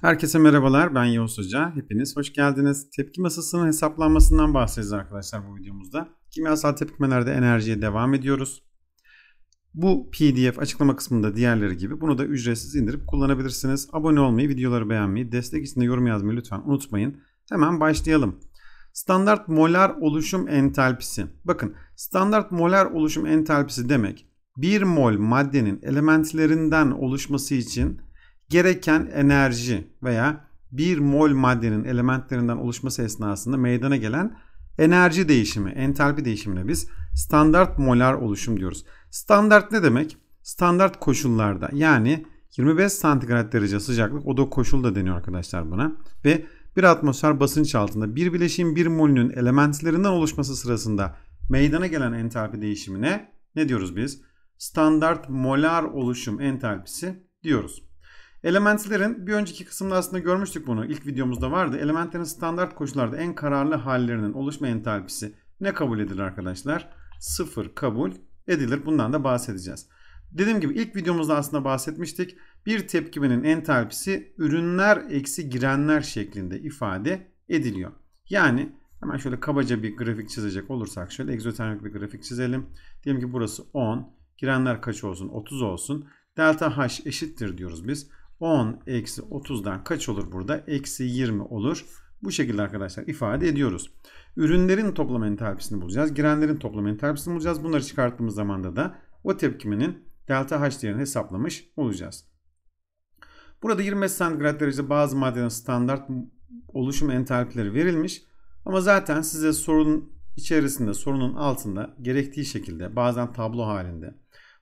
Herkese merhabalar ben Yavuz Hoca. Hepiniz hoş geldiniz. Tepki masasının hesaplanmasından bahsedeceğiz arkadaşlar bu videomuzda. Kimyasal tepkimelerde enerjiye devam ediyoruz. Bu pdf açıklama kısmında diğerleri gibi bunu da ücretsiz indirip kullanabilirsiniz. Abone olmayı, videoları beğenmeyi, destek için de yorum yazmayı lütfen unutmayın. Hemen başlayalım. Standart molar oluşum entalpisi. Bakın standart molar oluşum entalpisi demek 1 mol maddenin elementlerinden oluşması için gereken enerji veya 1 mol maddenin elementlerinden oluşması esnasında meydana gelen enerji değişimi, entalpi değişimine biz standart molar oluşum diyoruz. Standart ne demek? Standart koşullarda yani 25 santigrat derece sıcaklık oda koşulu da deniyor arkadaşlar buna. Ve bir atmosfer basınç altında bir bileşiğin bir molünün elementlerinden oluşması sırasında meydana gelen entalpi değişimine ne diyoruz biz? Standart molar oluşum entalpisi diyoruz. Elementlerin bir önceki kısımda aslında görmüştük bunu. İlk videomuzda vardı. Elementlerin standart koşullarda en kararlı hallerinin oluşma entalpisi ne kabul edilir arkadaşlar? Sıfır kabul edilir. Bundan da bahsedeceğiz. Dediğim gibi ilk videomuzda aslında bahsetmiştik. Bir tepkimenin entalpisi ürünler eksi girenler şeklinde ifade ediliyor. Yani hemen şöyle kabaca bir grafik çizecek olursak şöyle egzotermik bir grafik çizelim. Diyelim ki burası 10. Girenler kaç olsun? 30 olsun. Delta H eşittir diyoruz biz. 10 eksi 30'dan kaç olur burada? Eksi 20 olur. Bu şekilde arkadaşlar ifade ediyoruz. Ürünlerin toplam entalpisini bulacağız. Girenlerin toplam entalpisini bulacağız. Bunları çıkarttığımız zaman da o tepkiminin delta H değerini hesaplamış olacağız. Burada 25 santigrat derecede bazı maddenin standart oluşum entalpileri verilmiş. Ama zaten size sorunun içerisinde, sorunun altında gerektiği şekilde bazen tablo halinde,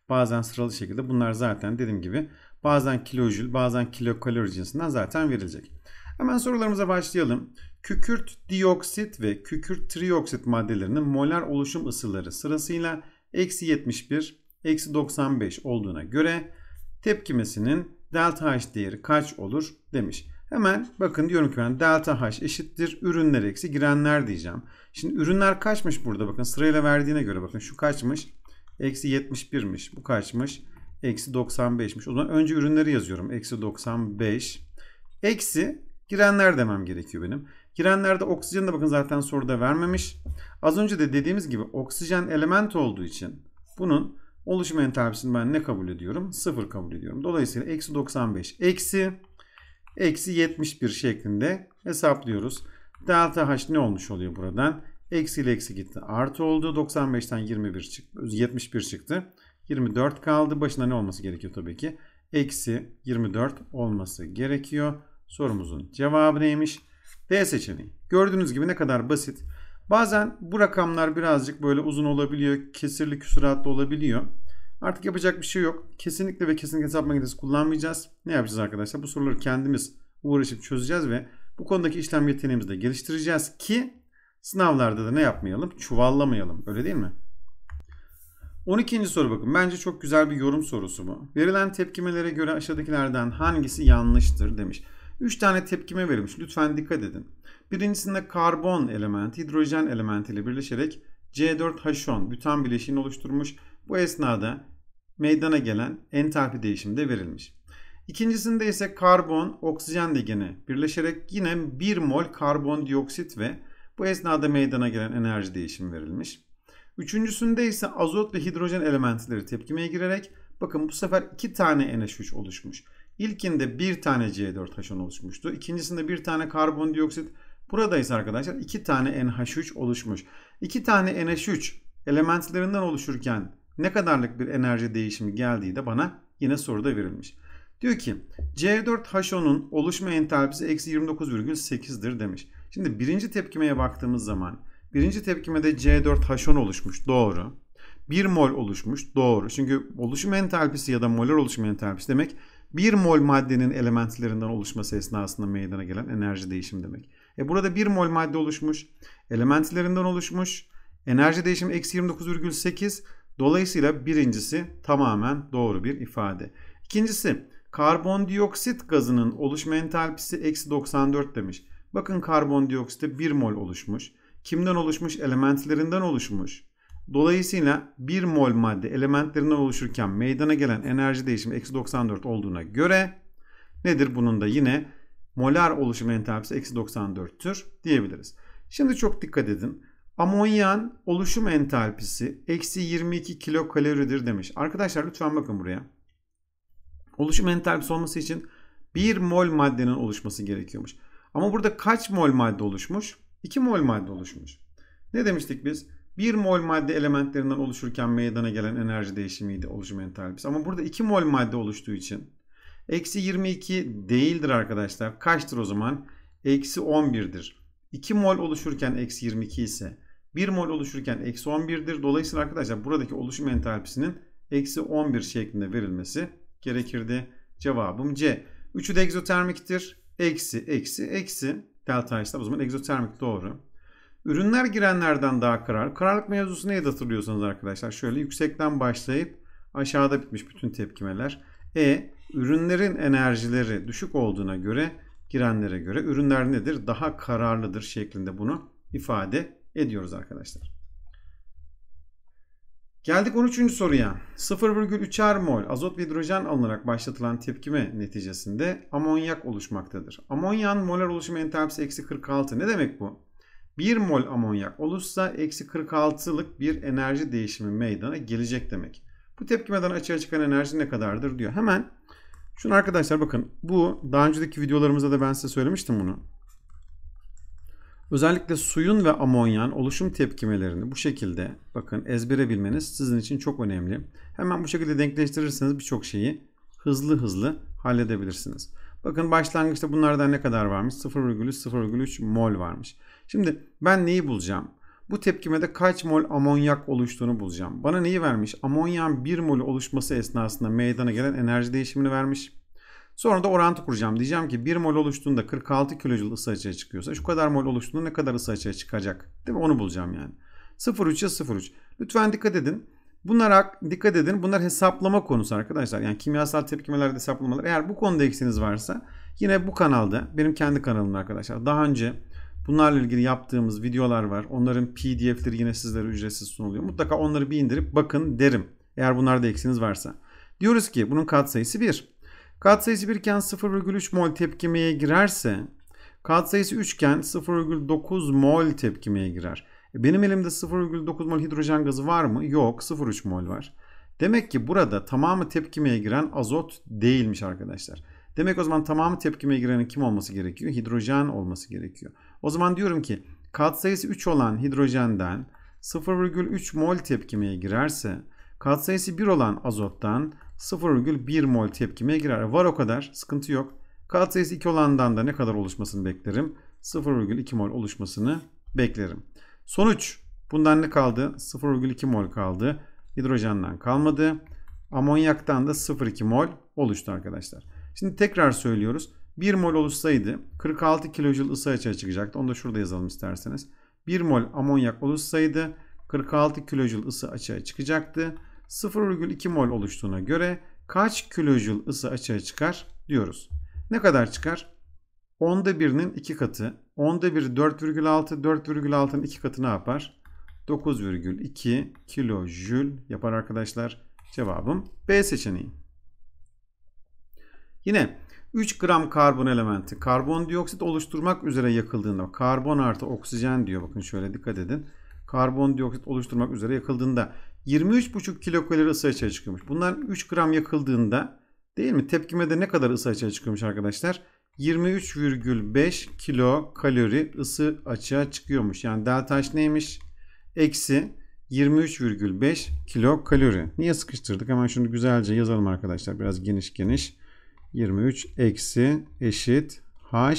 bazen sıralı şekilde bunlar zaten dediğim gibi bazen kilojül bazen kilokalori cinsinden zaten verilecek. Hemen sorularımıza başlayalım. Kükürt dioksit ve kükürt trioksit maddelerinin molar oluşum ısıları sırasıyla eksi 71, eksi 95 olduğuna göre tepkimesinin delta H değeri kaç olur demiş. Hemen bakın diyorum ki ben delta H eşittir ürünler eksi girenler diyeceğim. Şimdi ürünler kaçmış burada bakın sırayla verdiğine göre bakın şu kaçmış. Eksi 71'miş bu kaçmış. Eksi 95'miş. O zaman önce ürünleri yazıyorum. Eksi 95. Eksi girenler demem gerekiyor benim. Girenlerde oksijen de bakın zaten soruda vermemiş. Az önce de dediğimiz gibi oksijen element olduğu için bunun oluşum entalpisini ben ne kabul ediyorum? Sıfır kabul ediyorum. Dolayısıyla eksi 95 eksi eksi 71 şeklinde hesaplıyoruz. Delta H ne olmuş oluyor buradan? Eksi ile eksi gitti. Artı oldu. 95'ten 21 çıktı. 71 çıktı. 24 kaldı. Başına ne olması gerekiyor tabii ki? Eksi 24 olması gerekiyor. Sorumuzun cevabı neymiş? D seçeneği. Gördüğünüz gibi ne kadar basit. Bazen bu rakamlar birazcık böyle uzun olabiliyor. Kesirli küsuratlı olabiliyor. Artık yapacak bir şey yok. Kesinlikle ve kesinlikle hesap makinesi kullanmayacağız. Ne yapacağız arkadaşlar? Bu soruları kendimiz uğraşıp çözeceğiz ve bu konudaki işlem yeteneğimizi de geliştireceğiz ki sınavlarda da ne yapmayalım? Çuvallamayalım. Öyle değil mi? 12. soru bakın. Bence çok güzel bir yorum sorusu bu. Verilen tepkimelere göre aşağıdakilerden hangisi yanlıştır demiş. 3 tane tepkime verilmiş. Lütfen dikkat edin. Birincisinde karbon elementi hidrojen elementiyle birleşerek C4H10 bütan bileşiğini oluşturmuş. Bu esnada meydana gelen entalpi değişimi de verilmiş. İkincisinde ise karbon oksijen ligeni birleşerek yine 1 mol karbondioksit ve bu esnada meydana gelen enerji değişimi verilmiş. Üçüncüsünde ise azot ve hidrojen elementleri tepkimeye girerek bakın bu sefer iki tane NH3 oluşmuş. İlkinde bir tane C4H10 oluşmuştu. İkincisinde bir tane karbondioksit. Buradayız arkadaşlar iki tane NH3 oluşmuş. İki tane NH3 elementlerinden oluşurken ne kadarlık bir enerji değişimi geldiği de bana yine soruda verilmiş. Diyor ki C4H10'un oluşma entalpisi eksi 29,8'dir demiş. Şimdi birinci tepkimeye baktığımız zaman Birinci tepkimede C4H10 oluşmuş. Doğru. 1 mol oluşmuş. Doğru. Çünkü oluşum entalpisi ya da molar oluşum entalpisi demek 1 mol maddenin elementlerinden oluşması esnasında meydana gelen enerji değişimi demek. E burada 1 mol madde oluşmuş. Elementlerinden oluşmuş. Enerji değişimi eksi 29,8. Dolayısıyla birincisi tamamen doğru bir ifade. İkincisi karbondioksit gazının oluşma entalpisi eksi 94 demiş. Bakın karbondioksite 1 mol oluşmuş kimden oluşmuş? Elementlerinden oluşmuş. Dolayısıyla 1 mol madde elementlerinden oluşurken meydana gelen enerji değişimi eksi 94 olduğuna göre nedir bunun da yine molar oluşum entalpisi eksi 94'tür diyebiliriz. Şimdi çok dikkat edin. Amonyan oluşum entalpisi eksi 22 kilokaloridir demiş. Arkadaşlar lütfen bakın buraya. Oluşum entalpisi olması için 1 mol maddenin oluşması gerekiyormuş. Ama burada kaç mol madde oluşmuş? 2 mol madde oluşmuş. Ne demiştik biz? 1 mol madde elementlerinden oluşurken meydana gelen enerji değişimiydi oluşum entalpisi. Ama burada 2 mol madde oluştuğu için eksi 22 değildir arkadaşlar. Kaçtır o zaman? Eksi 11'dir. 2 mol oluşurken eksi 22 ise 1 mol oluşurken eksi 11'dir. Dolayısıyla arkadaşlar buradaki oluşum entalpisinin eksi 11 şeklinde verilmesi gerekirdi. Cevabım C. Üçü de egzotermiktir. Eksi, eksi, eksi. Delta işte o zaman egzotermik doğru. Ürünler girenlerden daha karar. Kararlık mevzusu neydi hatırlıyorsanız arkadaşlar? Şöyle yüksekten başlayıp aşağıda bitmiş bütün tepkimeler. E ürünlerin enerjileri düşük olduğuna göre girenlere göre ürünler nedir? Daha kararlıdır şeklinde bunu ifade ediyoruz arkadaşlar. Geldik 13. soruya. 0,3'er mol azot ve hidrojen alınarak başlatılan tepkime neticesinde amonyak oluşmaktadır. Amonyan molar oluşum entalpisi eksi 46. Ne demek bu? 1 mol amonyak olursa eksi 46'lık bir enerji değişimi meydana gelecek demek. Bu tepkimeden açığa çıkan enerji ne kadardır diyor. Hemen şunu arkadaşlar bakın bu daha önceki videolarımızda da ben size söylemiştim bunu. Özellikle suyun ve amonyan oluşum tepkimelerini bu şekilde bakın ezbere bilmeniz sizin için çok önemli. Hemen bu şekilde denkleştirirseniz birçok şeyi hızlı hızlı halledebilirsiniz. Bakın başlangıçta bunlardan ne kadar varmış? 0.3 mol varmış. Şimdi ben neyi bulacağım? Bu tepkimede kaç mol amonyak oluştuğunu bulacağım. Bana neyi vermiş? Amonyan 1 mol oluşması esnasında meydana gelen enerji değişimini vermiş. Sonra da orantı kuracağım. Diyeceğim ki 1 mol oluştuğunda 46 kilojoule ısı açığa çıkıyorsa şu kadar mol oluştuğunda ne kadar ısı açığa çıkacak? Değil mi? Onu bulacağım yani. 0.3 0,3'e 0,3. Lütfen dikkat edin. Bunlar dikkat edin. Bunlar hesaplama konusu arkadaşlar. Yani kimyasal tepkimelerde hesaplamalar. Eğer bu konuda eksiniz varsa yine bu kanalda benim kendi kanalımda arkadaşlar. Daha önce bunlarla ilgili yaptığımız videolar var. Onların pdf'leri yine sizlere ücretsiz sunuluyor. Mutlaka onları bir indirip bakın derim. Eğer bunlarda eksiniz varsa. Diyoruz ki bunun katsayısı 1. Katsayısı 1 iken 0,3 mol tepkimeye girerse katsayısı 3 iken 0,9 mol tepkimeye girer. E, benim elimde 0,9 mol hidrojen gazı var mı? Yok 0,3 mol var. Demek ki burada tamamı tepkimeye giren azot değilmiş arkadaşlar. Demek o zaman tamamı tepkimeye girenin kim olması gerekiyor? Hidrojen olması gerekiyor. O zaman diyorum ki katsayısı 3 olan hidrojenden 0,3 mol tepkimeye girerse Katsayısı 1 olan azottan 0,1 mol tepkimeye girer. Var o kadar. Sıkıntı yok. Katsayısı 2 olandan da ne kadar oluşmasını beklerim? 0,2 mol oluşmasını beklerim. Sonuç. Bundan ne kaldı? 0,2 mol kaldı. Hidrojenden kalmadı. Amonyaktan da 0,2 mol oluştu arkadaşlar. Şimdi tekrar söylüyoruz. 1 mol oluşsaydı 46 kilojul ısı açığa çıkacaktı. Onu da şurada yazalım isterseniz. 1 mol amonyak oluşsaydı 46 kilojul ısı açığa çıkacaktı. 0,2 mol oluştuğuna göre kaç kilojul ısı açığa çıkar diyoruz. Ne kadar çıkar? Onda birinin 2 katı. Onda biri 4,6. 4,6'nın 2 katı ne yapar? 9,2 kilojul yapar arkadaşlar. Cevabım B seçeneği. Yine 3 gram karbon elementi karbondioksit oluşturmak üzere yakıldığında karbon artı oksijen diyor. Bakın şöyle dikkat edin. Karbondioksit oluşturmak üzere yakıldığında 23,5 kilokalori ısı açığa çıkıyormuş. Bunlar 3 gram yakıldığında değil mi? tepkime de ne kadar ısı açığa çıkıyormuş arkadaşlar? 23,5 kilo kalori ısı açığa çıkıyormuş. Yani delta H neymiş? Eksi 23,5 kilo kalori. Niye sıkıştırdık? Hemen şunu güzelce yazalım arkadaşlar. Biraz geniş geniş. 23 eksi eşit H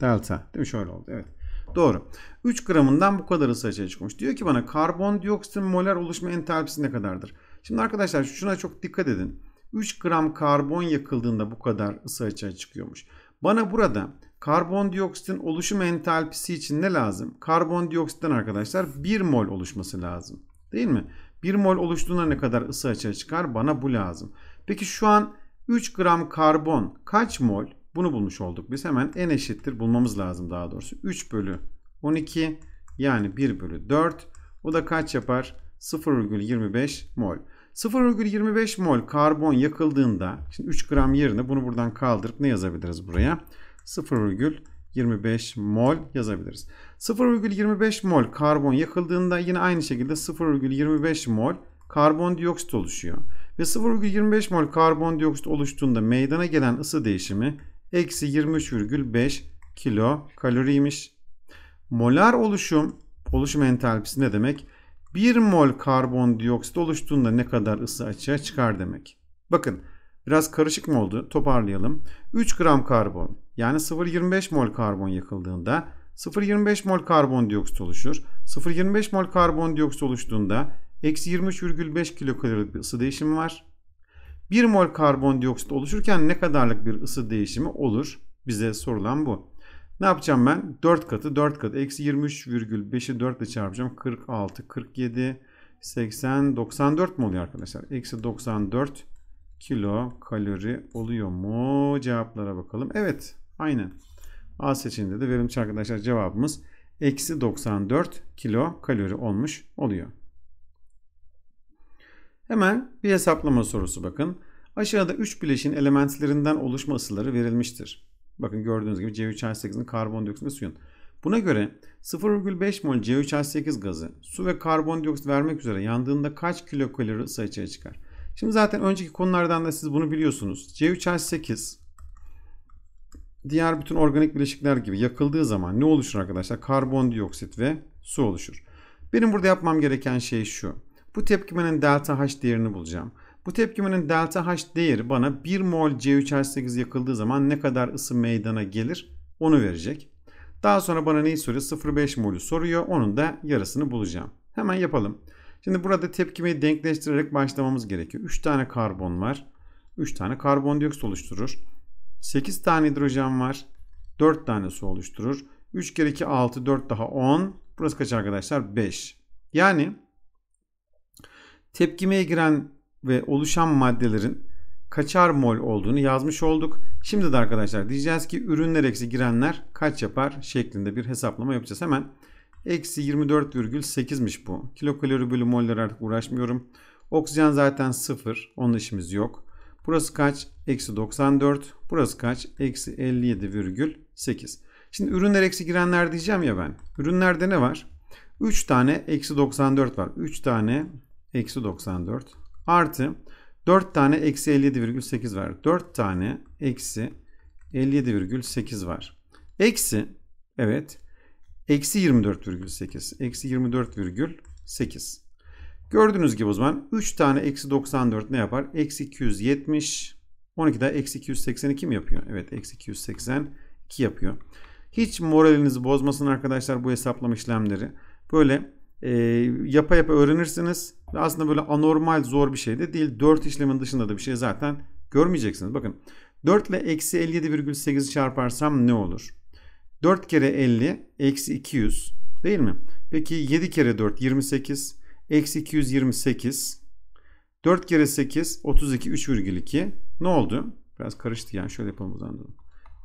delta. Değil mi? Şöyle oldu. Evet. Doğru. 3 gramından bu kadar ısı açığa çıkmış. Diyor ki bana karbondioksitin moler oluşma entalpisi ne kadardır? Şimdi arkadaşlar şuna çok dikkat edin. 3 gram karbon yakıldığında bu kadar ısı açığa çıkıyormuş. Bana burada karbondioksitin oluşum entalpisi için ne lazım? Karbondioksitten arkadaşlar 1 mol oluşması lazım. Değil mi? 1 mol oluştuğunda ne kadar ısı açığa çıkar? Bana bu lazım. Peki şu an 3 gram karbon kaç mol? Bunu bulmuş olduk. Biz hemen en eşittir bulmamız lazım daha doğrusu. 3 bölü 12 yani 1 bölü 4. O da kaç yapar? 0,25 mol. 0,25 mol karbon yakıldığında şimdi 3 gram yerine bunu buradan kaldırıp ne yazabiliriz buraya? 0,25 mol yazabiliriz. 0,25 mol karbon yakıldığında yine aynı şekilde 0,25 mol karbondioksit oluşuyor. Ve 0,25 mol karbondioksit oluştuğunda meydana gelen ısı değişimi eksi 23,5 kilo kaloriymiş. Molar oluşum, oluşum entalpisi ne demek? 1 mol karbondioksit oluştuğunda ne kadar ısı açığa çıkar demek. Bakın biraz karışık mı oldu? Toparlayalım. 3 gram karbon yani 0.25 mol karbon yakıldığında 0.25 mol karbondioksit oluşur. 0.25 mol karbondioksit oluştuğunda eksi 23,5 kilokalorik bir ısı değişimi var. 1 mol karbondioksit oluşurken ne kadarlık bir ısı değişimi olur? Bize sorulan bu. Ne yapacağım ben? 4 katı 4 katı. Eksi 23,5'i 4 ile çarpacağım. 46, 47, 80, 94 mu oluyor arkadaşlar? Eksi 94 kilo kalori oluyor mu? Cevaplara bakalım. Evet. Aynen. A seçeneğinde de verilmiş arkadaşlar cevabımız eksi 94 kilo kalori olmuş oluyor. Hemen bir hesaplama sorusu bakın. Aşağıda 3 bileşin elementlerinden oluşma ısıları verilmiştir. Bakın gördüğünüz gibi C3H8'in karbondioksit ve suyun. Buna göre 0,5 mol c 8 gazı su ve karbondioksit vermek üzere yandığında kaç kilokalori sayıcıya çıkar? Şimdi zaten önceki konulardan da siz bunu biliyorsunuz. c 8 diğer bütün organik bileşikler gibi yakıldığı zaman ne oluşur arkadaşlar? Karbondioksit ve su oluşur. Benim burada yapmam gereken şey şu. Bu tepkimenin delta H değerini bulacağım. Bu tepkimenin delta H değeri bana 1 mol C3H8 yakıldığı zaman ne kadar ısı meydana gelir onu verecek. Daha sonra bana neyi soruyor? 0,5 mol'ü soruyor. Onun da yarısını bulacağım. Hemen yapalım. Şimdi burada tepkimeyi denkleştirerek başlamamız gerekiyor. 3 tane karbon var. 3 tane karbondioksit oluşturur. 8 tane hidrojen var. 4 tane su oluşturur. 3 kere 2 6 4 daha 10. Burası kaç arkadaşlar? 5. Yani tepkimeye giren ve oluşan maddelerin kaçar mol olduğunu yazmış olduk. Şimdi de arkadaşlar diyeceğiz ki ürünler eksi girenler kaç yapar şeklinde bir hesaplama yapacağız. Hemen eksi 24,8'miş bu. Kilokalori bölü moller artık uğraşmıyorum. Oksijen zaten sıfır, Onun işimiz yok. Burası kaç? Eksi 94. Burası kaç? Eksi 57,8. Şimdi ürünler eksi girenler diyeceğim ya ben. Ürünlerde ne var? 3 tane eksi 94 var. 3 tane eksi 94. Artı 4 tane eksi 57,8 var. 4 tane eksi 57,8 var. Eksi evet eksi 24,8. Eksi 24,8. Gördüğünüz gibi o zaman 3 tane eksi 94 ne yapar? Eksi 270. 12 daha eksi 282 mi yapıyor? Evet eksi 282 yapıyor. Hiç moralinizi bozmasın arkadaşlar bu hesaplama işlemleri. Böyle e, yapa yapa öğrenirsiniz. Ve aslında böyle anormal zor bir şey de değil. 4 işlemin dışında da bir şey zaten görmeyeceksiniz. Bakın 4 ile eksi 57,8 çarparsam ne olur? 4 kere 50 eksi 200 değil mi? Peki 7 kere 4 28 eksi 228 4 kere 8 32 3,2 ne oldu? Biraz karıştı yani şöyle yapalım o zaman.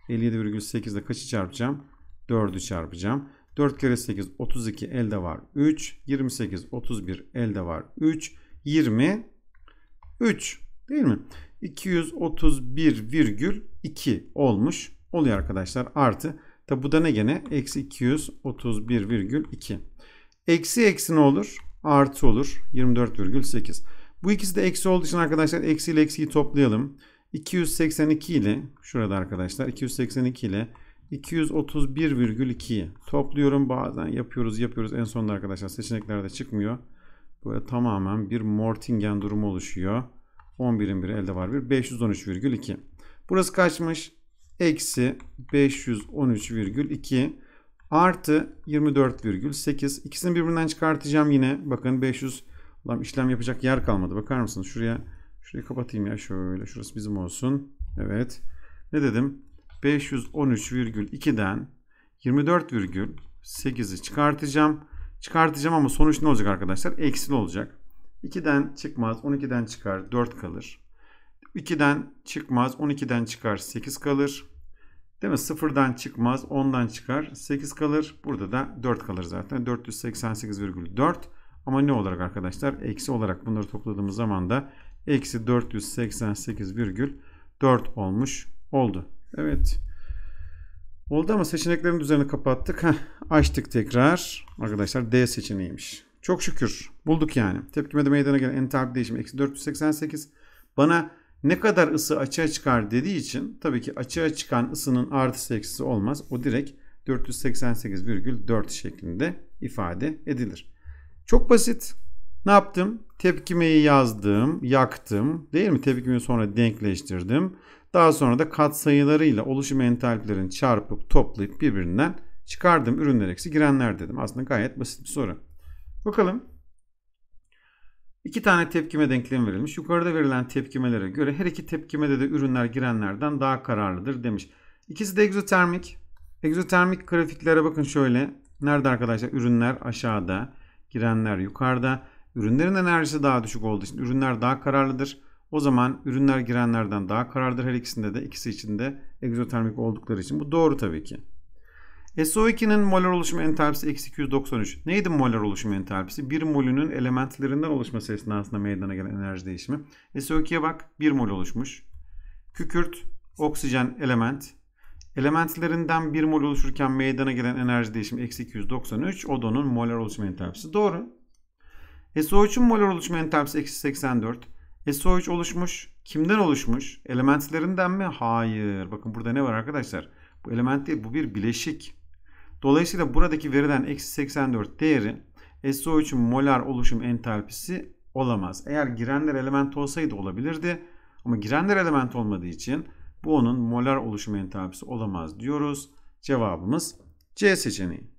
57,8 ile kaçı çarpacağım? 4'ü çarpacağım. 4 kere 8 32 elde var 3. 28 31 elde var 3. 20 3 değil mi? 231,2 olmuş oluyor arkadaşlar. Artı tabi bu da ne gene? Eksi 231,2. Eksi eksi ne olur? Artı olur. 24,8. Bu ikisi de eksi olduğu için arkadaşlar eksi ile eksiyi toplayalım. 282 ile şurada arkadaşlar 282 ile 231,2'yi topluyorum. Bazen yapıyoruz yapıyoruz. En sonunda arkadaşlar seçeneklerde çıkmıyor. Böyle tamamen bir Mortingen durumu oluşuyor. 11'in biri elde var bir. 513,2. Burası kaçmış? Eksi 513,2 artı 24,8. ikisini birbirinden çıkartacağım yine. Bakın 500 Lan işlem yapacak yer kalmadı. Bakar mısınız? Şuraya şurayı kapatayım ya şöyle. Şurası bizim olsun. Evet. Ne dedim? 513,2'den 24,8'i çıkartacağım. Çıkartacağım ama sonuç ne olacak arkadaşlar? Eksi olacak. 2'den çıkmaz. 12'den çıkar. 4 kalır. 2'den çıkmaz. 12'den çıkar. 8 kalır. Değil mi? 0'dan çıkmaz. 10'dan çıkar. 8 kalır. Burada da 4 kalır zaten. 488,4 ama ne olarak arkadaşlar? Eksi olarak bunları topladığımız zaman da eksi 488,4 olmuş oldu. Evet. Oldu ama seçeneklerin üzerine kapattık. Heh, açtık tekrar. Arkadaşlar D seçeneğiymiş. Çok şükür. Bulduk yani. Tepkimede meydana gelen entalpi değişimi eksi 488. Bana ne kadar ısı açığa çıkar dediği için tabii ki açığa çıkan ısının artısı eksisi olmaz. O direkt 488,4 şeklinde ifade edilir. Çok basit. Ne yaptım? Tepkimeyi yazdım, yaktım. Değil mi? Tepkimeyi sonra denkleştirdim. Daha sonra da kat katsayılarıyla oluşum entalpilerin çarpıp toplayıp birbirinden çıkardığım ürünler eksi girenler dedim. Aslında gayet basit bir soru. Bakalım. İki tane tepkime denklemi verilmiş. Yukarıda verilen tepkimelere göre her iki tepkimede de ürünler girenlerden daha kararlıdır demiş. İkisi de egzotermik. Egzotermik grafiklere bakın şöyle. Nerede arkadaşlar? Ürünler aşağıda, girenler yukarıda. Ürünlerin enerjisi daha düşük olduğu için ürünler daha kararlıdır. O zaman ürünler girenlerden daha karardır her ikisinde de ikisi içinde egzotermik oldukları için. Bu doğru tabii ki. SO2'nin molar oluşum entalpisi eksi 293. Neydi molar oluşum entalpisi? 1 molünün elementlerinden oluşması esnasında meydana gelen enerji değişimi. SO2'ye bak 1 mol oluşmuş. Kükürt, oksijen, element. Elementlerinden 1 mol oluşurken meydana gelen enerji değişimi eksi 293. Odonun molar oluşum entalpisi. Doğru. SO3'ün molar oluşum entalpisi eksi 84. SO3 oluşmuş. Kimden oluşmuş? Elementlerinden mi? Hayır. Bakın burada ne var arkadaşlar? Bu element değil. Bu bir bileşik. Dolayısıyla buradaki verilen eksi 84 değeri SO3'ün molar oluşum entalpisi olamaz. Eğer girenler element olsaydı olabilirdi. Ama girenler element olmadığı için bu onun molar oluşum entalpisi olamaz diyoruz. Cevabımız C seçeneği.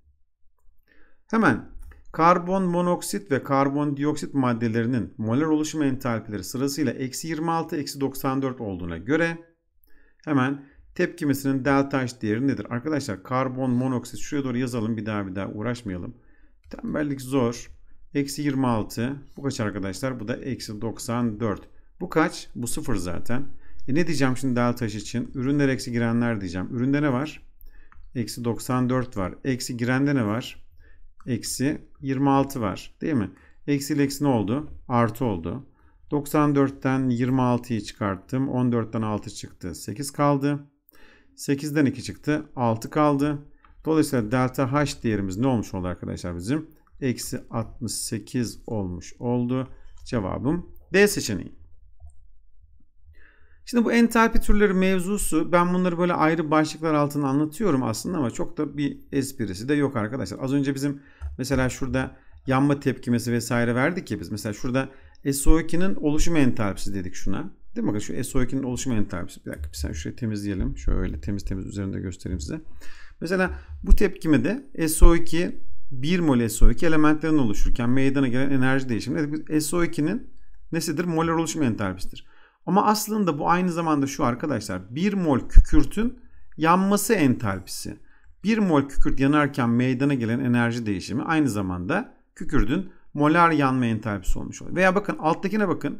Hemen Karbon monoksit ve karbondioksit maddelerinin moler oluşum entalpileri sırasıyla eksi 26, eksi 94 olduğuna göre hemen tepkimesinin delta H değeri nedir? Arkadaşlar karbon monoksit şuraya doğru yazalım bir daha bir daha uğraşmayalım. Tembellik zor. Eksi 26. Bu kaç arkadaşlar? Bu da eksi 94. Bu kaç? Bu sıfır zaten. E ne diyeceğim şimdi delta H için? Ürünler eksi girenler diyeceğim. Üründe ne var? Eksi 94 var. Eksi girende ne var? eksi 26 var değil mi? Eksi eksi ne oldu? Artı oldu. 94'ten 26'yı çıkarttım. 14'ten 6 çıktı. 8 kaldı. 8'den 2 çıktı. 6 kaldı. Dolayısıyla delta h değerimiz ne olmuş oldu arkadaşlar bizim? Eksi 68 olmuş oldu. Cevabım D seçeneği. Şimdi bu entalpi türleri mevzusu ben bunları böyle ayrı başlıklar altında anlatıyorum aslında ama çok da bir esprisi de yok arkadaşlar. Az önce bizim Mesela şurada yanma tepkimesi vesaire verdik ya biz. Mesela şurada SO2'nin oluşum entalpisi dedik şuna. Değil mi? Bakın şu SO2'nin oluşum entalpisi. Bir dakika bir saniye şurayı temizleyelim. Şöyle temiz temiz üzerinde göstereyim size. Mesela bu tepkime de SO2 1 mol SO2 elementlerin oluşurken meydana gelen enerji değişimi dedik. SO2'nin nesidir? Molar oluşum entalpisidir. Ama aslında bu aynı zamanda şu arkadaşlar 1 mol kükürtün yanması entalpisi. 1 mol kükürt yanarken meydana gelen enerji değişimi aynı zamanda kükürdün molar yanma entalpisi olmuş oluyor. Veya bakın alttakine bakın.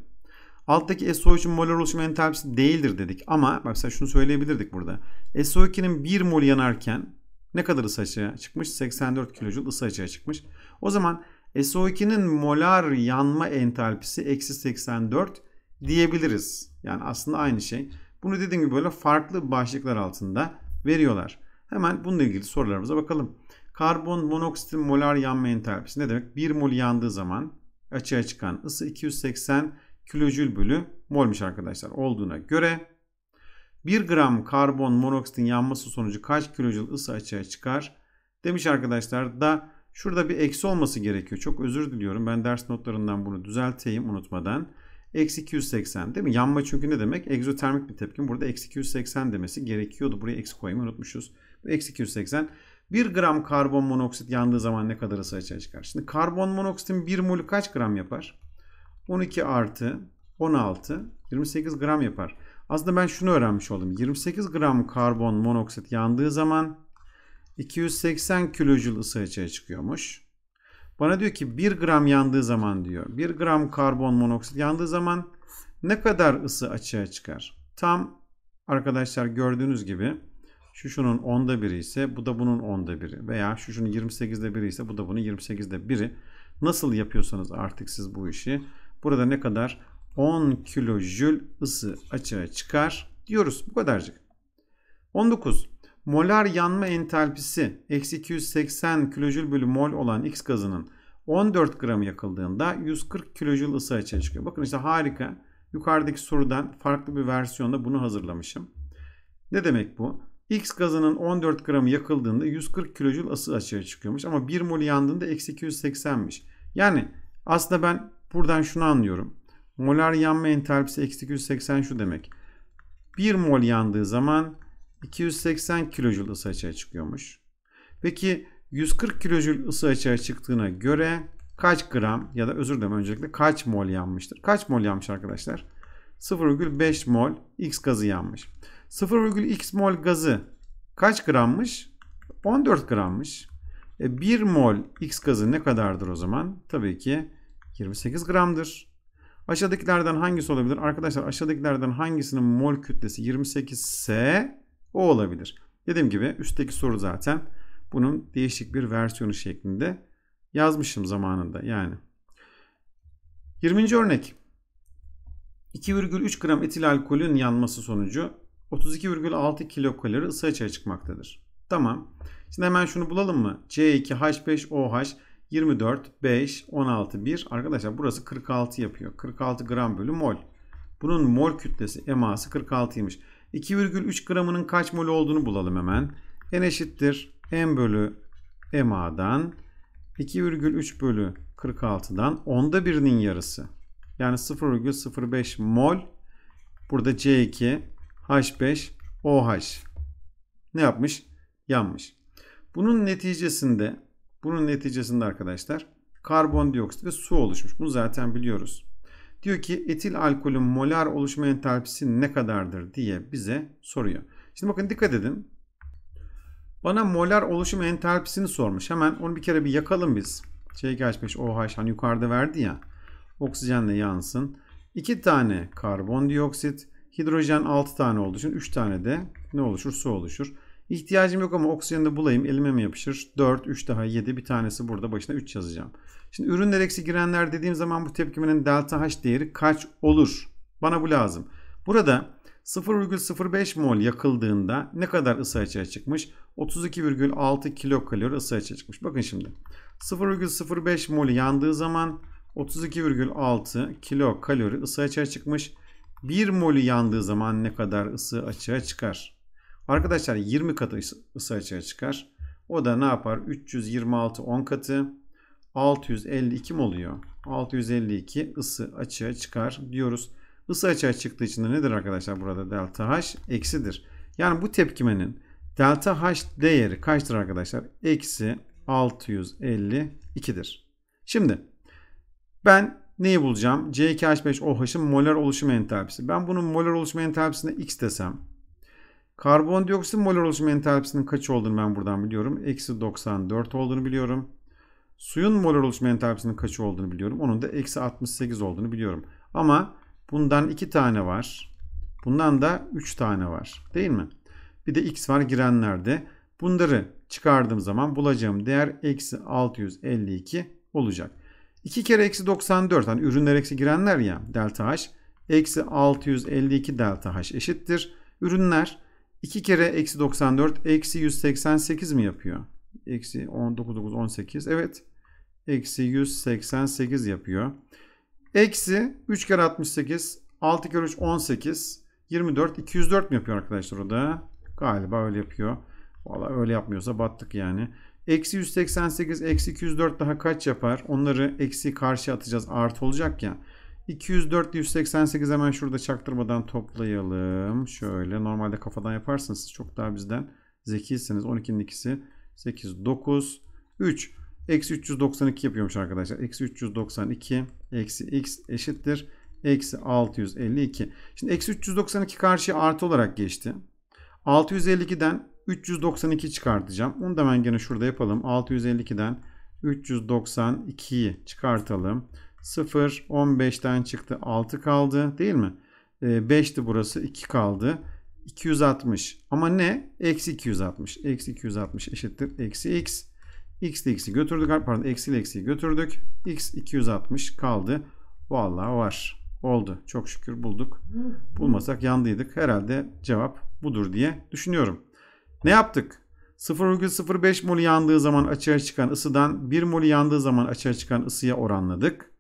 Alttaki SO3'ün molar oluşum entalpisi değildir dedik ama mesela şunu söyleyebilirdik burada. SO2'nin 1 mol yanarken ne kadar ısı açığa çıkmış? 84 kilojul ısı açığa çıkmış. O zaman SO2'nin molar yanma entalpisi eksi 84 diyebiliriz. Yani aslında aynı şey. Bunu dediğim gibi böyle farklı başlıklar altında veriyorlar. Hemen bununla ilgili sorularımıza bakalım. Karbon monoksitin molar yanma entalpisi ne demek? 1 mol yandığı zaman açığa çıkan ısı 280 kilojül bölü molmuş arkadaşlar olduğuna göre 1 gram karbon monoksitin yanması sonucu kaç kilojül ısı açığa çıkar? Demiş arkadaşlar da şurada bir eksi olması gerekiyor. Çok özür diliyorum. Ben ders notlarından bunu düzelteyim unutmadan. Eksi 280 değil mi? Yanma çünkü ne demek? Egzotermik bir tepkim. Burada eksi 280 demesi gerekiyordu. Buraya eksi koymayı unutmuşuz. Eksi 280. 1 gram karbon monoksit yandığı zaman ne kadar ısı açığa çıkar? Şimdi karbon monoksitin 1 molü kaç gram yapar? 12 artı 16 28 gram yapar. Aslında ben şunu öğrenmiş oldum. 28 gram karbon monoksit yandığı zaman 280 kilojul ısı açığa çıkıyormuş. Bana diyor ki 1 gram yandığı zaman diyor. 1 gram karbon monoksit yandığı zaman ne kadar ısı açığa çıkar? Tam arkadaşlar gördüğünüz gibi şu şunun onda biri ise bu da bunun onda biri. Veya şu şunun 28'de biri ise bu da bunun 28'de biri. Nasıl yapıyorsanız artık siz bu işi. Burada ne kadar 10 kilojül ısı açığa çıkar diyoruz. Bu kadarcık. 19. Molar yanma entalpisi eksi 280 kilojül bölü mol olan X gazının 14 gram yakıldığında 140 kilojül ısı açığa çıkıyor. Bakın işte harika. Yukarıdaki sorudan farklı bir versiyonda bunu hazırlamışım. Ne demek bu? X gazının 14 gramı yakıldığında 140 kilojul ısı açığa çıkıyormuş. Ama 1 mol yandığında eksi 280'miş. Yani aslında ben buradan şunu anlıyorum. Molar yanma entalpisi eksi 280 şu demek. 1 mol yandığı zaman 280 kilojul ısı açığa çıkıyormuş. Peki 140 kilojul ısı açığa çıktığına göre kaç gram ya da özür dilerim öncelikle kaç mol yanmıştır? Kaç mol yanmış arkadaşlar? 0,5 mol X gazı yanmış. 0,x mol gazı kaç grammış? 14 grammış. E 1 mol x gazı ne kadardır o zaman? Tabii ki 28 gramdır. Aşağıdakilerden hangisi olabilir? Arkadaşlar aşağıdakilerden hangisinin mol kütlesi 28 ise o olabilir. Dediğim gibi üstteki soru zaten bunun değişik bir versiyonu şeklinde yazmışım zamanında yani. 20. örnek. 2,3 gram etil alkolün yanması sonucu 32,6 kilokalori ısı açığa çıkmaktadır. Tamam. Şimdi hemen şunu bulalım mı? C2H5OH 24, 5, 16, 1. Arkadaşlar burası 46 yapıyor. 46 gram bölü mol. Bunun mol kütlesi eması 46'ymış. 2,3 gramının kaç mol olduğunu bulalım hemen. N eşittir M bölü MA'dan 2,3 bölü 46'dan onda birinin yarısı. Yani 0,05 mol. Burada C2 H5OH ne yapmış? Yanmış. Bunun neticesinde bunun neticesinde arkadaşlar karbondioksit ve su oluşmuş. Bunu zaten biliyoruz. Diyor ki etil alkolün molar oluşma entalpisi ne kadardır diye bize soruyor. Şimdi bakın dikkat edin. Bana molar oluşum entalpisini sormuş. Hemen onu bir kere bir yakalım biz. CH5OH hani yukarıda verdi ya. Oksijenle yansın. 2 tane karbondioksit, Hidrojen 6 tane olduğu için 3 tane de ne oluşur? Su oluşur. İhtiyacım yok ama oksijeni de bulayım. Elime mi yapışır? 4, 3 daha 7. Bir tanesi burada başına 3 yazacağım. Şimdi ürünler eksi girenler dediğim zaman bu tepkimenin delta H değeri kaç olur? Bana bu lazım. Burada 0,05 mol yakıldığında ne kadar ısı açığa çıkmış? 32,6 kilokalori ısı açığa çıkmış. Bakın şimdi 0,05 mol yandığı zaman 32,6 kilokalori ısı açığa çıkmış. 1 molü yandığı zaman ne kadar ısı açığa çıkar? Arkadaşlar 20 katı ısı açığa çıkar. O da ne yapar? 326 10 katı 652 mi oluyor? 652 ısı açığa çıkar diyoruz. Isı açığa çıktığı için de nedir arkadaşlar burada delta H eksidir. Yani bu tepkimenin delta H değeri kaçtır arkadaşlar? Eksi 652'dir. Şimdi ben neyi bulacağım? C2H5OH'ın molar oluşum entalpisi. Ben bunun molar oluşum entalpisine x desem. Karbondioksit molar oluşum entalpisinin kaç olduğunu ben buradan biliyorum. Eksi 94 olduğunu biliyorum. Suyun molar oluşum entalpisinin kaç olduğunu biliyorum. Onun da eksi 68 olduğunu biliyorum. Ama bundan 2 tane var. Bundan da 3 tane var. Değil mi? Bir de x var girenlerde. Bunları çıkardığım zaman bulacağım değer eksi 652 olacak. 2 kere eksi 94 hani ürünler eksi girenler ya delta h eksi 652 delta h eşittir. Ürünler 2 kere eksi 94 eksi 188 mi yapıyor? Eksi 19 9 18 evet. Eksi 188 yapıyor. Eksi 3 kere 68 6 kere 3 18 24 204 mi yapıyor arkadaşlar o da? Galiba öyle yapıyor. Valla öyle yapmıyorsa battık yani. Eksi 188, eksi 204 daha kaç yapar? Onları eksi karşı atacağız. Artı olacak ya. 204 188 hemen şurada çaktırmadan toplayalım. Şöyle normalde kafadan yaparsınız. Siz çok daha bizden zekisiniz. 12'nin ikisi 8, 9, 3. Eksi 392 yapıyormuş arkadaşlar. Eksi 392 eksi x eşittir. Eksi 652. Şimdi eksi 392 karşıya artı olarak geçti. 652'den 392 çıkartacağım. Onu da ben gene şurada yapalım. 652'den 392'yi çıkartalım. 0 15'ten çıktı 6 kaldı değil mi? 5'ti ee, burası 2 kaldı. 260 ama ne? Eksi 260. Eksi 260 eşittir. Eksi x. X de x'i götürdük. Pardon eksi ile eksiyi götürdük. X 260 kaldı. Vallahi var. Oldu. Çok şükür bulduk. Bulmasak yandıydık. Herhalde cevap budur diye düşünüyorum. Ne yaptık? 0,05 mol yandığı zaman açığa çıkan ısıdan 1 mol yandığı zaman açığa çıkan ısıya oranladık.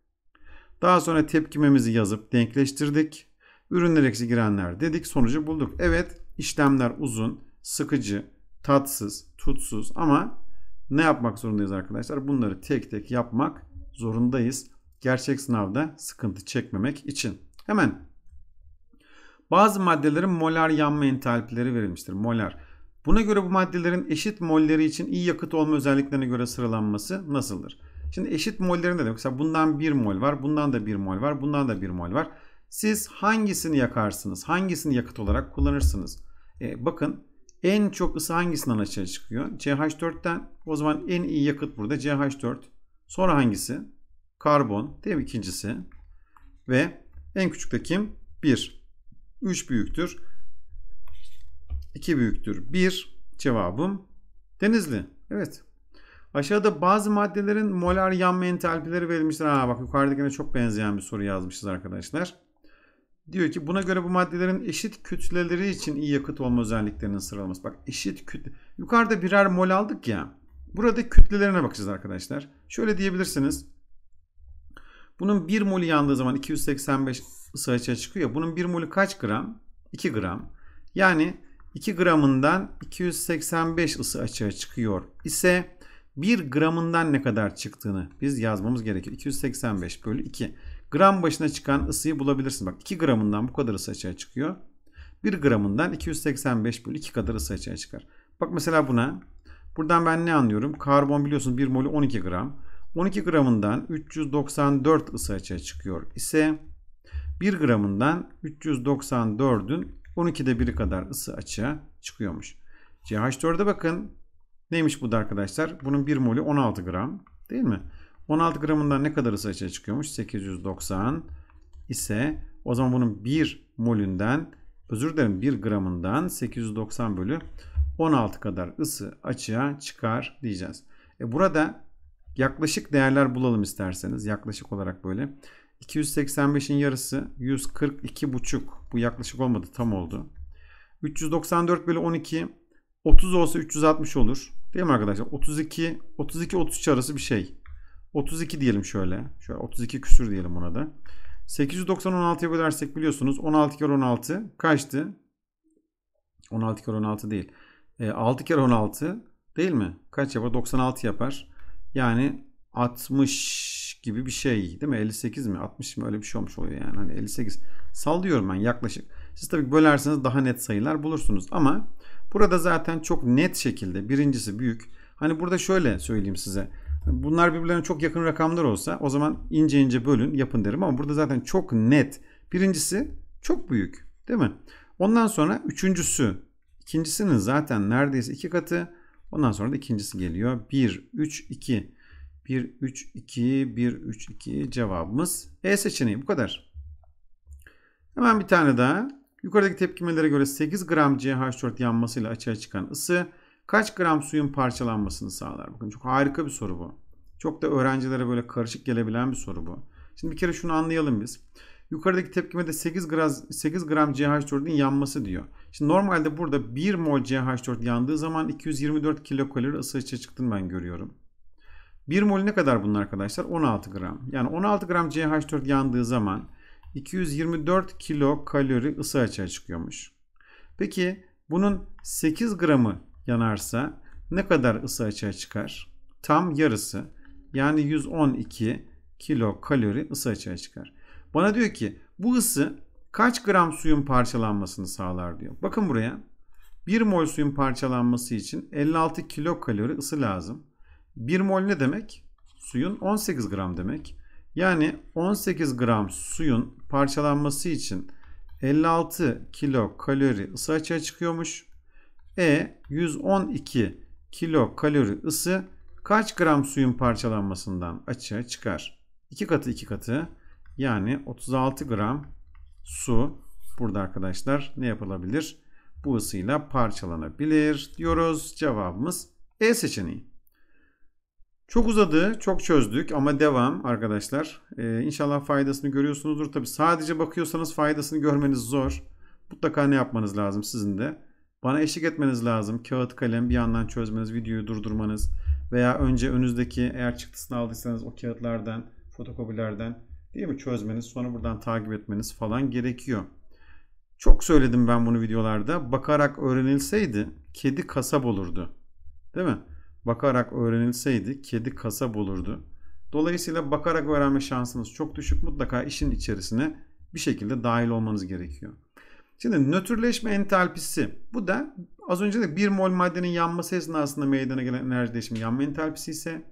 Daha sonra tepkimemizi yazıp denkleştirdik. Ürünler eksi girenler dedik. Sonucu bulduk. Evet işlemler uzun, sıkıcı, tatsız, tutsuz ama ne yapmak zorundayız arkadaşlar? Bunları tek tek yapmak zorundayız. Gerçek sınavda sıkıntı çekmemek için. Hemen bazı maddelerin molar yanma entalpileri verilmiştir. Molar Buna göre bu maddelerin eşit molleri için iyi yakıt olma özelliklerine göre sıralanması nasıldır? Şimdi eşit molleri ne demek? Mesela bundan 1 mol var, bundan da 1 mol var, bundan da 1 mol var. Siz hangisini yakarsınız? Hangisini yakıt olarak kullanırsınız? E, bakın en çok ısı hangisinden açığa çıkıyor? CH4'ten o zaman en iyi yakıt burada CH4. Sonra hangisi? Karbon değil mi ikincisi? Ve en küçük de kim? 1. 3 büyüktür. 2 büyüktür 1 cevabım Denizli. Evet. Aşağıda bazı maddelerin molar yanma entalpileri verilmişler. Ha bak yukarıdakine çok benzeyen bir soru yazmışız arkadaşlar. Diyor ki buna göre bu maddelerin eşit kütleleri için iyi yakıt olma özelliklerinin sıralaması. Bak eşit kütle. Yukarıda birer mol aldık ya. Burada kütlelerine bakacağız arkadaşlar. Şöyle diyebilirsiniz. Bunun 1 molü yandığı zaman 285 ısı açığa çıkıyor. Bunun 1 molü kaç gram? 2 gram. Yani 2 gramından 285 ısı açığa çıkıyor ise 1 gramından ne kadar çıktığını biz yazmamız gerekir. 285 bölü 2. Gram başına çıkan ısıyı bulabilirsin. Bak 2 gramından bu kadar ısı açığa çıkıyor. 1 gramından 285 bölü 2 kadar ısı açığa çıkar. Bak mesela buna. Buradan ben ne anlıyorum? Karbon biliyorsun 1 molü 12 gram. 12 gramından 394 ısı açığa çıkıyor ise 1 gramından 394'ün 12'de 1'i kadar ısı açığa çıkıyormuş. CH4'e bakın. Neymiş bu da arkadaşlar? Bunun 1 molü 16 gram değil mi? 16 gramından ne kadar ısı açığa çıkıyormuş? 890 ise o zaman bunun 1 molünden özür dilerim 1 gramından 890 bölü 16 kadar ısı açığa çıkar diyeceğiz. E burada yaklaşık değerler bulalım isterseniz. Yaklaşık olarak böyle. 285'in yarısı 142,5 bu yaklaşık olmadı tam oldu. 394 bölü 12 30 olsa 360 olur. Değil mi arkadaşlar? 32 32 33 arası bir şey. 32 diyelim şöyle. Şöyle 32 küsür diyelim ona da. 890 16'ya bölersek biliyorsunuz 16 kere 16 kaçtı? 16 kere 16 değil. E, 6 kere 16 değil mi? Kaç yapar? 96 yapar. Yani 60 gibi bir şey değil mi? 58 mi 60 mi öyle bir şey olmuş oluyor yani. Hani 58 sallıyorum ben yaklaşık. Siz tabii bölerseniz daha net sayılar bulursunuz ama burada zaten çok net şekilde birincisi büyük. Hani burada şöyle söyleyeyim size. Bunlar birbirlerine çok yakın rakamlar olsa o zaman ince ince bölün yapın derim ama burada zaten çok net. Birincisi çok büyük değil mi? Ondan sonra üçüncüsü ikincisinin zaten neredeyse iki katı. Ondan sonra da ikincisi geliyor. 1, 3, 2. 1, 3, 2, 1, 3, 2 cevabımız E seçeneği. Bu kadar. Hemen bir tane daha. Yukarıdaki tepkimelere göre 8 gram CH4 yanmasıyla açığa çıkan ısı kaç gram suyun parçalanmasını sağlar? Bakın çok harika bir soru bu. Çok da öğrencilere böyle karışık gelebilen bir soru bu. Şimdi bir kere şunu anlayalım biz. Yukarıdaki tepkimede 8 gram, 8 gram CH4'ün yanması diyor. Şimdi normalde burada 1 mol CH4 yandığı zaman 224 kilokalori ısı açığa çıktığını ben görüyorum. 1 mol ne kadar bunun arkadaşlar? 16 gram. Yani 16 gram CH4 yandığı zaman 224 kilo kalori ısı açığa çıkıyormuş. Peki bunun 8 gramı yanarsa ne kadar ısı açığa çıkar? Tam yarısı. Yani 112 kilo kalori ısı açığa çıkar. Bana diyor ki bu ısı kaç gram suyun parçalanmasını sağlar diyor. Bakın buraya. 1 mol suyun parçalanması için 56 kilo kalori ısı lazım. 1 mol ne demek? Suyun 18 gram demek. Yani 18 gram suyun parçalanması için 56 kilo kalori ısı açığa çıkıyormuş. E 112 kilo kalori ısı kaç gram suyun parçalanmasından açığa çıkar? 2 katı 2 katı yani 36 gram su burada arkadaşlar ne yapılabilir? Bu ısıyla parçalanabilir diyoruz. Cevabımız E seçeneği. Çok uzadı, çok çözdük ama devam arkadaşlar. Ee, inşallah faydasını görüyorsunuzdur. Tabi sadece bakıyorsanız faydasını görmeniz zor. Mutlaka ne yapmanız lazım sizin de? Bana eşlik etmeniz lazım. Kağıt kalem bir yandan çözmeniz, videoyu durdurmanız veya önce önünüzdeki eğer çıktısını aldıysanız o kağıtlardan, fotokopilerden değil mi çözmeniz, sonra buradan takip etmeniz falan gerekiyor. Çok söyledim ben bunu videolarda. Bakarak öğrenilseydi kedi kasap olurdu. Değil mi? Bakarak öğrenilseydi kedi kasa bulurdu. Dolayısıyla bakarak öğrenme şansınız çok düşük. Mutlaka işin içerisine bir şekilde dahil olmanız gerekiyor. Şimdi nötrleşme entalpisi. Bu da az önce de 1 mol maddenin yanması esnasında meydana gelen enerji değişimi yanma entalpisi ise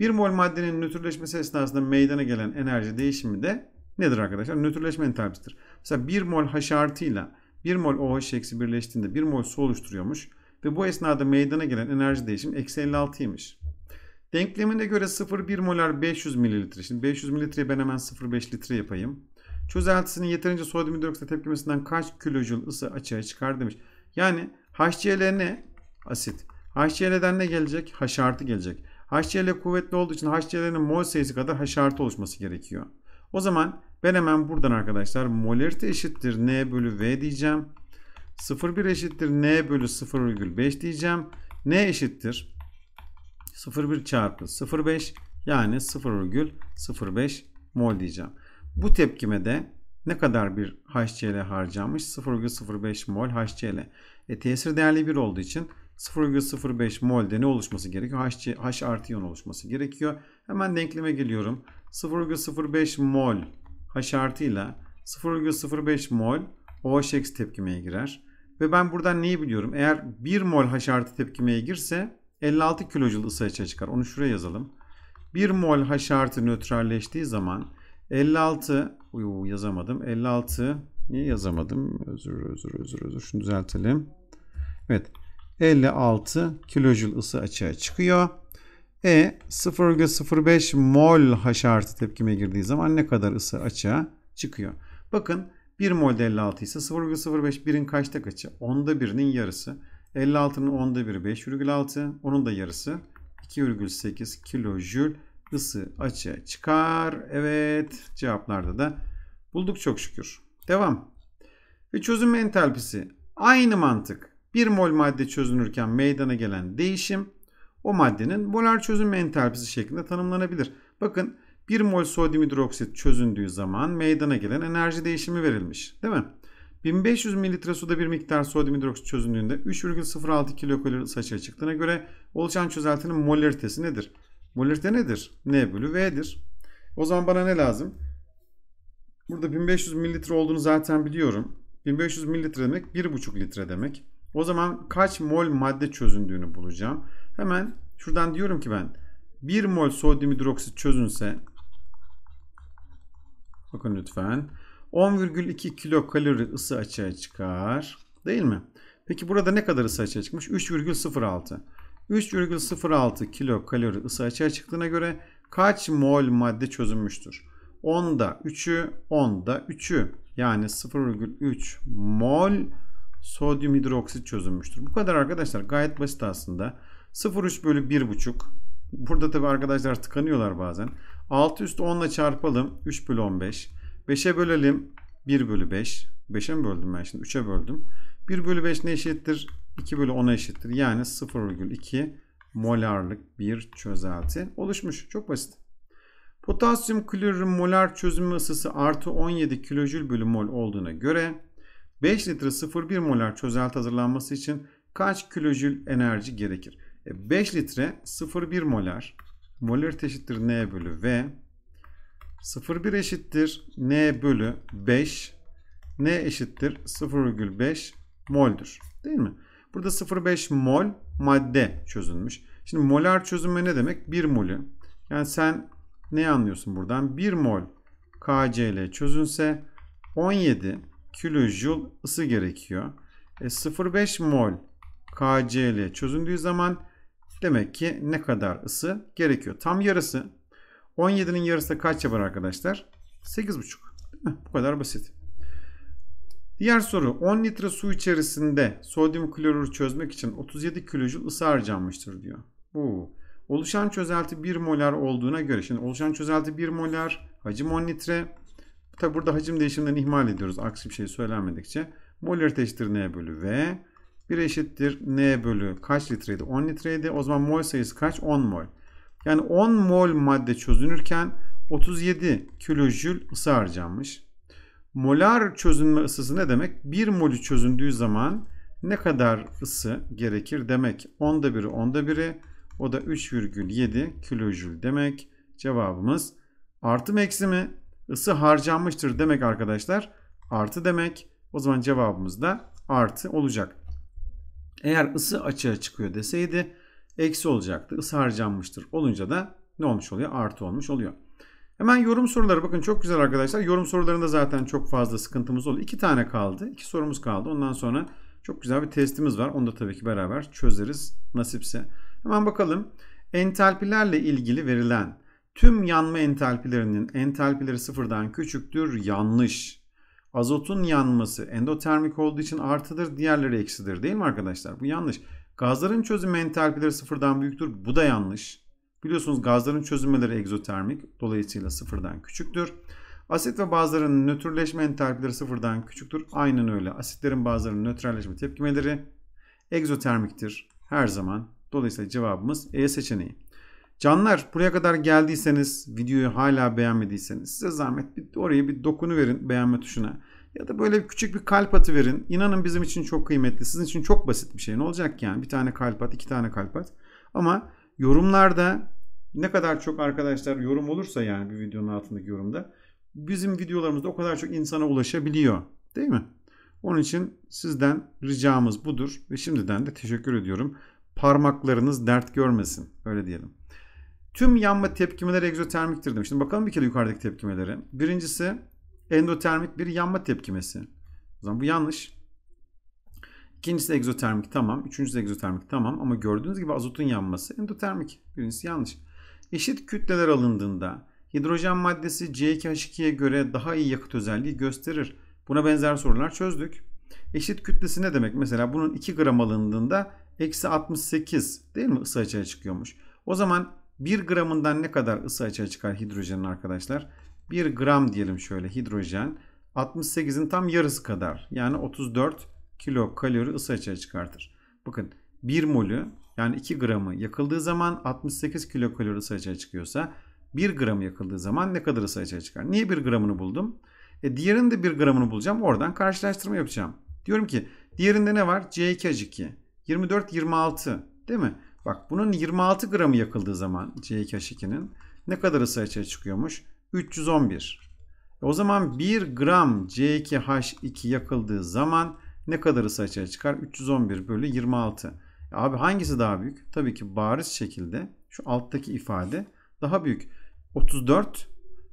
1 mol maddenin nötrleşmesi esnasında meydana gelen enerji değişimi de nedir arkadaşlar? Nötrleşme entalpisidir. Mesela 1 mol H artıyla 1 mol OH eksi birleştiğinde 1 mol su oluşturuyormuş ve bu esnada meydana gelen enerji değişimi eksi 56'ymış. Denklemine göre 0,1 molar 500 mililitre. Şimdi 500 mililitreye ben hemen 0,5 litre yapayım. Çözeltisinin yeterince sodyum hidroksit tepkimesinden kaç kilojul ısı açığa çıkar demiş. Yani HCl ne? Asit. HCl'den ne gelecek? H artı gelecek. HCl kuvvetli olduğu için HCl'nin mol sayısı kadar H artı oluşması gerekiyor. O zaman ben hemen buradan arkadaşlar molarite eşittir N bölü V diyeceğim. 0,1 eşittir n bölü 0,5 diyeceğim. n eşittir 0,1 çarpı 0,5 yani 0,05 mol diyeceğim. Bu tepkime de ne kadar bir HCl harcanmış? 0,05 mol HCl. E, tesir değerli bir olduğu için 0,05 mol'de ne oluşması gerekiyor? H, H artı iyon oluşması gerekiyor. Hemen denkleme geliyorum. 0,05 mol H artı ile 0,05 mol OHX tepkimeye girer. Ve ben buradan neyi biliyorum? Eğer 1 mol haşartı tepkimeye girse 56 kilojul ısı açığa çıkar. Onu şuraya yazalım. 1 mol haşartı nötralleştiği zaman 56 uyu yazamadım. 56 niye yazamadım? Özür özür özür özür. Şunu düzeltelim. Evet. 56 kilojul ısı açığa çıkıyor. E 0,05 mol haşartı tepkime girdiği zaman ne kadar ısı açığa çıkıyor? Bakın 1 molde 56 ise 0,05 1'in kaçta kaçı? 10'da birinin yarısı. 56'nın 10'da biri 5,6. Onun da yarısı 2,8 kilojül ısı açığa çıkar. Evet cevaplarda da bulduk çok şükür. Devam. Ve çözüm entalpisi. Aynı mantık. 1 mol madde çözünürken meydana gelen değişim o maddenin molar çözünme entalpisi şeklinde tanımlanabilir. Bakın 1 mol sodyum hidroksit çözündüğü zaman meydana gelen enerji değişimi verilmiş. Değil mi? 1500 mililitre suda bir miktar sodyum hidroksit çözündüğünde 3,06 kilokalori saçığa çıktığına göre oluşan çözeltinin molaritesi nedir? Molarite nedir? N bölü V'dir. O zaman bana ne lazım? Burada 1500 mililitre olduğunu zaten biliyorum. 1500 mililitre demek 1,5 litre demek. O zaman kaç mol madde çözündüğünü bulacağım. Hemen şuradan diyorum ki ben 1 mol sodyum hidroksit çözünse Bakın lütfen. 10,2 kilokalori ısı açığa çıkar. Değil mi? Peki burada ne kadar ısı açığa çıkmış? 3,06. 3,06 kilokalori ısı açığa çıktığına göre kaç mol madde çözünmüştür? 10'da 3'ü, 10'da 3'ü yani 0,3 mol sodyum hidroksit çözünmüştür. Bu kadar arkadaşlar gayet basit aslında. 0,3 bölü 1,5 Burada tabi arkadaşlar tıkanıyorlar bazen. 6 üstü 10 ile çarpalım. 3 bölü 15. 5'e bölelim. 1 bölü 5. 5'e mi böldüm ben şimdi? 3'e böldüm. 1 bölü 5 ne eşittir? 2 bölü 10'a eşittir. Yani 0,2 molarlık bir çözelti oluşmuş. Çok basit. Potasyum klorürün molar çözünme ısısı artı 17 kilojül bölü mol olduğuna göre 5 litre 0,1 molar çözelti hazırlanması için kaç kilojül enerji gerekir? 5 e, litre 0,1 molar Molarite eşittir n bölü v. 0,1 eşittir n bölü 5. n eşittir 0,5 moldür. Değil mi? Burada 0,5 mol madde çözülmüş. Şimdi molar çözünme ne demek? 1 molü. Yani sen ne anlıyorsun buradan? 1 mol KCl çözünse 17 kilojul ısı gerekiyor. E 0,5 mol KCl çözündüğü zaman Demek ki ne kadar ısı gerekiyor? Tam yarısı. 17'nin yarısı kaç yapar arkadaşlar? 8,5. Bu kadar basit. Diğer soru 10 litre su içerisinde sodyum klorür çözmek için 37 kilojul ısı harcanmıştır diyor. Bu oluşan çözelti 1 molar olduğuna göre şimdi oluşan çözelti 1 molar hacim 10 litre. Tabi burada hacim değişimlerini ihmal ediyoruz aksi bir şey söylenmedikçe. Molarite eşittir neye bölü V. 1 eşittir N bölü kaç litreydi? 10 litreydi. O zaman mol sayısı kaç? 10 mol. Yani 10 mol madde çözünürken 37 kilojül ısı harcanmış. Molar çözünme ısısı ne demek? 1 molü çözündüğü zaman ne kadar ısı gerekir demek. 10'da biri 10'da biri o da 3,7 kilojül demek. Cevabımız artı mı eksi mi? Isı harcanmıştır demek arkadaşlar. Artı demek. O zaman cevabımız da artı olacak. Eğer ısı açığa çıkıyor deseydi eksi olacaktı. Isı harcanmıştır. Olunca da ne olmuş oluyor? Artı olmuş oluyor. Hemen yorum soruları bakın çok güzel arkadaşlar. Yorum sorularında zaten çok fazla sıkıntımız oldu. İki tane kaldı. iki sorumuz kaldı. Ondan sonra çok güzel bir testimiz var. Onu da tabii ki beraber çözeriz nasipse. Hemen bakalım. Entalpilerle ilgili verilen tüm yanma entalpilerinin entalpileri sıfırdan küçüktür yanlış. Azotun yanması endotermik olduğu için artıdır, diğerleri eksidir değil mi arkadaşlar? Bu yanlış. Gazların çözümü entalpileri sıfırdan büyüktür. Bu da yanlış. Biliyorsunuz gazların çözünmeleri egzotermik. Dolayısıyla sıfırdan küçüktür. Asit ve bazıların nötrleşme entalpileri sıfırdan küçüktür. Aynen öyle. Asitlerin bazılarının nötrleşme tepkimeleri egzotermiktir. Her zaman. Dolayısıyla cevabımız E seçeneği. Canlar buraya kadar geldiyseniz videoyu hala beğenmediyseniz size zahmet bir, oraya bir dokunu verin beğenme tuşuna. Ya da böyle küçük bir kalp atı verin. İnanın bizim için çok kıymetli. Sizin için çok basit bir şey. Ne olacak yani? Bir tane kalp at, iki tane kalp at. Ama yorumlarda ne kadar çok arkadaşlar yorum olursa yani bir videonun altındaki yorumda bizim videolarımızda o kadar çok insana ulaşabiliyor. Değil mi? Onun için sizden ricamız budur ve şimdiden de teşekkür ediyorum. Parmaklarınız dert görmesin. Öyle diyelim. Tüm yanma tepkimeleri egzotermiktir demiştim. Bakalım bir kere yukarıdaki tepkimeleri. Birincisi endotermik bir yanma tepkimesi. O zaman bu yanlış. İkincisi egzotermik tamam. Üçüncüsü egzotermik tamam. Ama gördüğünüz gibi azotun yanması endotermik. Birincisi yanlış. Eşit kütleler alındığında hidrojen maddesi C2H2'ye göre daha iyi yakıt özelliği gösterir. Buna benzer sorular çözdük. Eşit kütlesi ne demek? Mesela bunun 2 gram alındığında eksi 68 değil mi ısı açığa çıkıyormuş. O zaman 1 gramından ne kadar ısı açığa çıkar hidrojenin arkadaşlar? 1 gram diyelim şöyle hidrojen 68'in tam yarısı kadar yani 34 kilo kalori ısı açığa çıkartır. Bakın 1 molü yani 2 gramı yakıldığı zaman 68 kilo kalori ısı açığa çıkıyorsa 1 gramı yakıldığı zaman ne kadar ısı açığa çıkar? Niye 1 gramını buldum? E diğerinin de 1 gramını bulacağım. Oradan karşılaştırma yapacağım. Diyorum ki diğerinde ne var? C2H2. 24-26 değil mi? Bak bunun 26 gramı yakıldığı zaman C2H2'nin ne kadar ısı açığa çıkıyormuş? 311. E, o zaman 1 gram C2H2 yakıldığı zaman ne kadar ısı açığa çıkar? 311 bölü 26. E, abi hangisi daha büyük? Tabii ki bariz şekilde şu alttaki ifade daha büyük. 34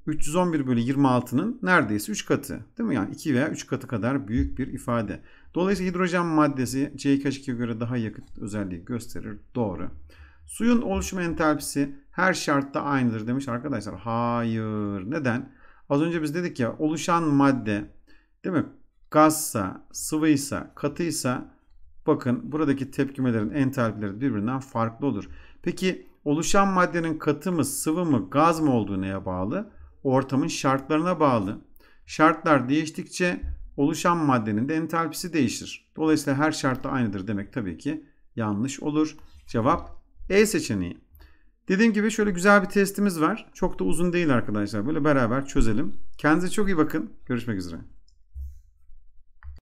311 bölü 26'nın neredeyse 3 katı. Değil mi? Yani 2 veya 3 katı kadar büyük bir ifade. Dolayısıyla hidrojen maddesi CH2'ye göre daha yakıt özelliği gösterir. Doğru. Suyun oluşma entalpisi her şartta aynıdır demiş arkadaşlar. Hayır. Neden? Az önce biz dedik ya oluşan madde değil mi? Gazsa, sıvıysa, katıysa bakın buradaki tepkimelerin entalpileri birbirinden farklı olur. Peki oluşan maddenin katı mı, sıvı mı, gaz mı olduğu neye bağlı? ortamın şartlarına bağlı. Şartlar değiştikçe oluşan maddenin de entalpisi değişir. Dolayısıyla her şartta aynıdır demek tabii ki yanlış olur. Cevap E seçeneği. Dediğim gibi şöyle güzel bir testimiz var. Çok da uzun değil arkadaşlar. Böyle beraber çözelim. Kendinize çok iyi bakın. Görüşmek üzere.